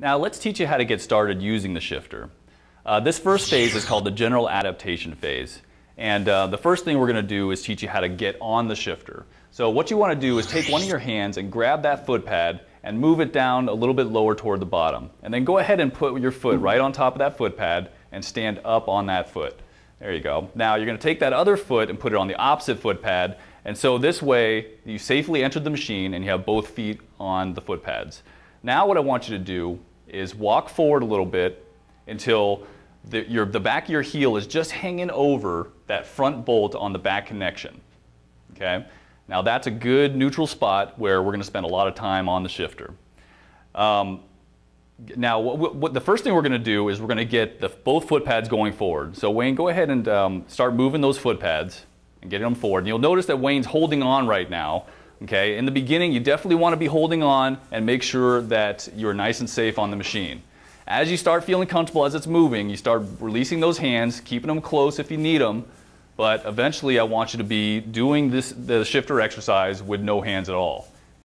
Now let's teach you how to get started using the shifter. Uh, this first phase is called the general adaptation phase. And uh, the first thing we're going to do is teach you how to get on the shifter. So what you want to do is take one of your hands and grab that foot pad and move it down a little bit lower toward the bottom. And then go ahead and put your foot right on top of that foot pad and stand up on that foot. There you go. Now you're going to take that other foot and put it on the opposite foot pad. And so this way you safely entered the machine and you have both feet on the foot pads. Now what I want you to do is walk forward a little bit until the, your, the back of your heel is just hanging over that front bolt on the back connection. Okay? Now that's a good neutral spot where we're going to spend a lot of time on the shifter. Um, now, what, what, the first thing we're going to do is we're going to get the, both foot pads going forward. So Wayne, go ahead and um, start moving those foot pads and getting them forward. And you'll notice that Wayne's holding on right now Okay, in the beginning, you definitely want to be holding on and make sure that you're nice and safe on the machine. As you start feeling comfortable as it's moving, you start releasing those hands, keeping them close if you need them, but eventually I want you to be doing this, the shifter exercise with no hands at all.